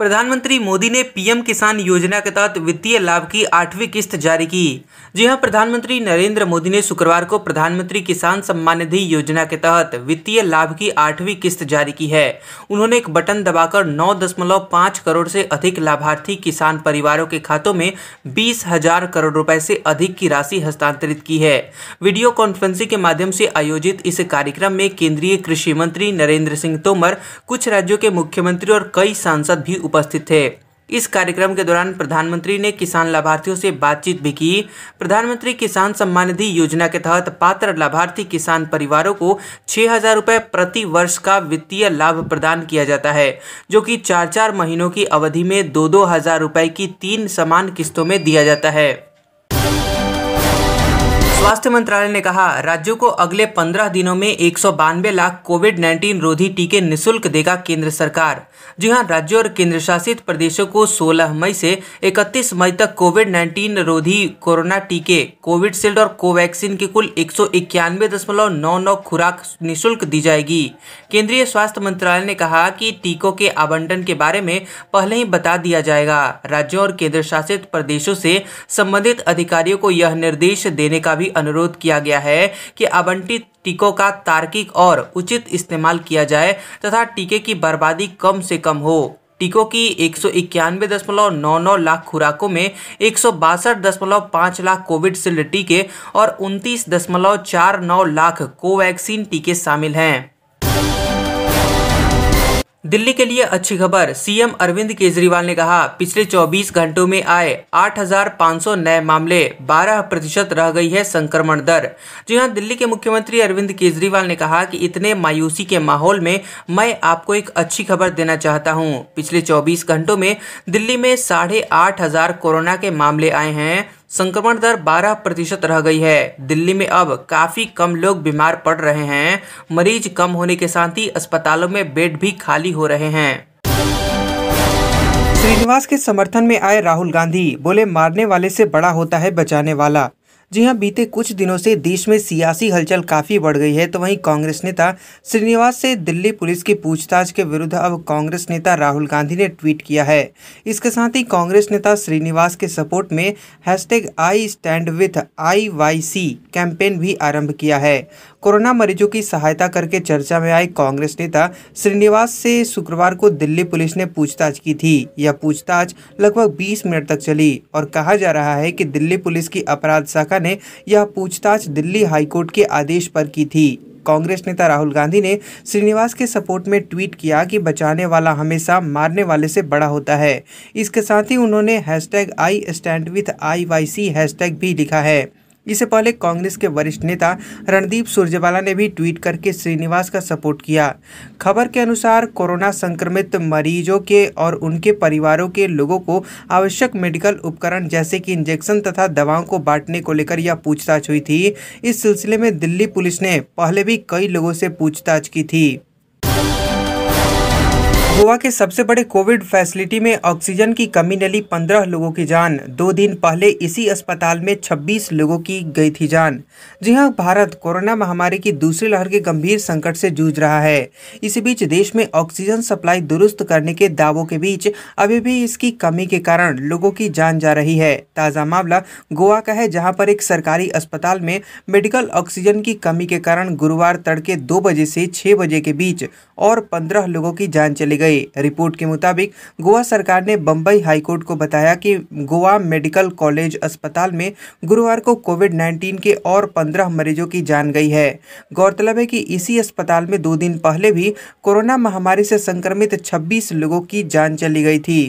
प्रधानमंत्री मोदी ने पीएम किसान योजना के तहत वित्तीय लाभ की आठवीं किस्त जारी की जी हां प्रधानमंत्री नरेंद्र मोदी ने शुक्रवार को प्रधानमंत्री किसान सम्मान निधि योजना के तहत वित्तीय लाभ की आठवीं किस्त जारी की है उन्होंने एक बटन दबाकर 9.5 करोड़ से अधिक लाभार्थी किसान परिवारों के खातों में बीस हजार करोड़ रुपए से अधिक की राशि हस्तांतरित की है वीडियो कॉन्फ्रेंसिंग के माध्यम से आयोजित इस कार्यक्रम में केंद्रीय कृषि मंत्री नरेंद्र सिंह तोमर कुछ राज्यों के मुख्यमंत्री और कई सांसद भी उपस्थित थे इस कार्यक्रम के दौरान प्रधानमंत्री ने किसान लाभार्थियों से बातचीत भी की प्रधानमंत्री किसान सम्मान निधि योजना के तहत पात्र लाभार्थी किसान परिवारों को छह हजार रूपए प्रति वर्ष का वित्तीय लाभ प्रदान किया जाता है जो कि चार चार महीनों की अवधि में दो दो हजार रूपए की तीन समान किस्तों में दिया जाता है स्वास्थ्य मंत्रालय ने कहा राज्यों को अगले पंद्रह दिनों में एक लाख कोविड 19 रोधी टीके निशुल्क देगा केंद्र सरकार जी हाँ राज्यों और केंद्र शासित प्रदेशों को 16 मई से 31 मई तक कोविड 19 रोधी कोरोना टीके कोविडशील्ड और कोवैक्सीन की कुल एक खुराक निःशुल्क दी जाएगी केंद्रीय स्वास्थ्य मंत्रालय ने कहा कि टीकों के आवंटन के बारे में पहले ही बता दिया जाएगा राज्यों और केंद्र शासित प्रदेशों से संबंधित अधिकारियों को यह निर्देश देने का भी अनुरोध किया गया है कि आवंटित टीकों का तार्किक और उचित इस्तेमाल किया जाए तथा टीके की बर्बादी कम से कम हो टीकों की एक लाख खुराकों में एक लाख कोविडशील्ड टीके और उनतीस लाख कोवैक्सीन टीके शामिल हैं दिल्ली के लिए अच्छी खबर सीएम अरविंद केजरीवाल ने कहा पिछले 24 घंटों में आए 8,500 नए मामले 12 प्रतिशत रह गई है संक्रमण दर जी हां दिल्ली के मुख्यमंत्री अरविंद केजरीवाल ने कहा कि इतने मायूसी के माहौल में मैं आपको एक अच्छी खबर देना चाहता हूं पिछले 24 घंटों में दिल्ली में साढ़े आठ हजार कोरोना के मामले आए हैं संक्रमण दर 12 प्रतिशत रह गई है दिल्ली में अब काफ़ी कम लोग बीमार पड़ रहे हैं मरीज कम होने के साथ ही अस्पतालों में बेड भी खाली हो रहे हैं श्रीनिवास के समर्थन में आए राहुल गांधी बोले मारने वाले से बड़ा होता है बचाने वाला जी हाँ बीते कुछ दिनों से देश में सियासी हलचल काफ़ी बढ़ गई है तो वहीं कांग्रेस नेता श्रीनिवास से दिल्ली पुलिस की पूछताछ के विरुद्ध अब कांग्रेस नेता राहुल गांधी ने ट्वीट किया है इसके साथ ही कांग्रेस नेता श्रीनिवास के सपोर्ट में hashtag I stand with I Y C campaign भी आरंभ किया है कोरोना मरीजों की सहायता करके चर्चा में आए कांग्रेस नेता श्रीनिवास से शुक्रवार को दिल्ली पुलिस ने पूछताछ की थी यह पूछताछ लगभग 20 मिनट तक चली और कहा जा रहा है कि दिल्ली पुलिस की अपराध शाखा ने यह पूछताछ दिल्ली हाईकोर्ट के आदेश पर की थी कांग्रेस नेता राहुल गांधी ने श्रीनिवास के सपोर्ट में ट्वीट किया कि बचाने वाला हमेशा मारने वाले से बड़ा होता है इसके साथ ही उन्होंने hashtag I stand with I Y C hashtag भी लिखा है इससे पहले कांग्रेस के वरिष्ठ नेता रणदीप सुरजेवाला ने भी ट्वीट करके श्रीनिवास का सपोर्ट किया खबर के अनुसार कोरोना संक्रमित मरीजों के और उनके परिवारों के लोगों को आवश्यक मेडिकल उपकरण जैसे कि इंजेक्शन तथा दवाओं को बांटने को लेकर यह पूछताछ हुई थी इस सिलसिले में दिल्ली पुलिस ने पहले भी कई लोगों से पूछताछ की थी गोवा के सबसे बड़े कोविड फैसिलिटी में ऑक्सीजन की कमी नली पंद्रह लोगों की जान दो दिन पहले इसी अस्पताल में छब्बीस लोगों की गई थी जान जी हां भारत कोरोना महामारी की दूसरी लहर के गंभीर संकट से जूझ रहा है इसी बीच देश में ऑक्सीजन सप्लाई दुरुस्त करने के दावों के बीच अभी भी इसकी कमी के कारण लोगों की जान जा रही है ताज़ा मामला गोवा का है जहाँ पर एक सरकारी अस्पताल में मेडिकल ऑक्सीजन की कमी के कारण गुरुवार तड़के दो बजे से छः बजे के बीच और पंद्रह लोगों की जान चली गई गए रिपोर्ट के मुताबिक गोवा सरकार ने बम्बई हाईकोर्ट को बताया कि गोवा मेडिकल कॉलेज अस्पताल में गुरुवार को कोविड 19 के और 15 मरीजों की जान गई है गौरतलब है कि इसी अस्पताल में दो दिन पहले भी कोरोना महामारी से संक्रमित छब्बीस लोगों की जान चली गई थी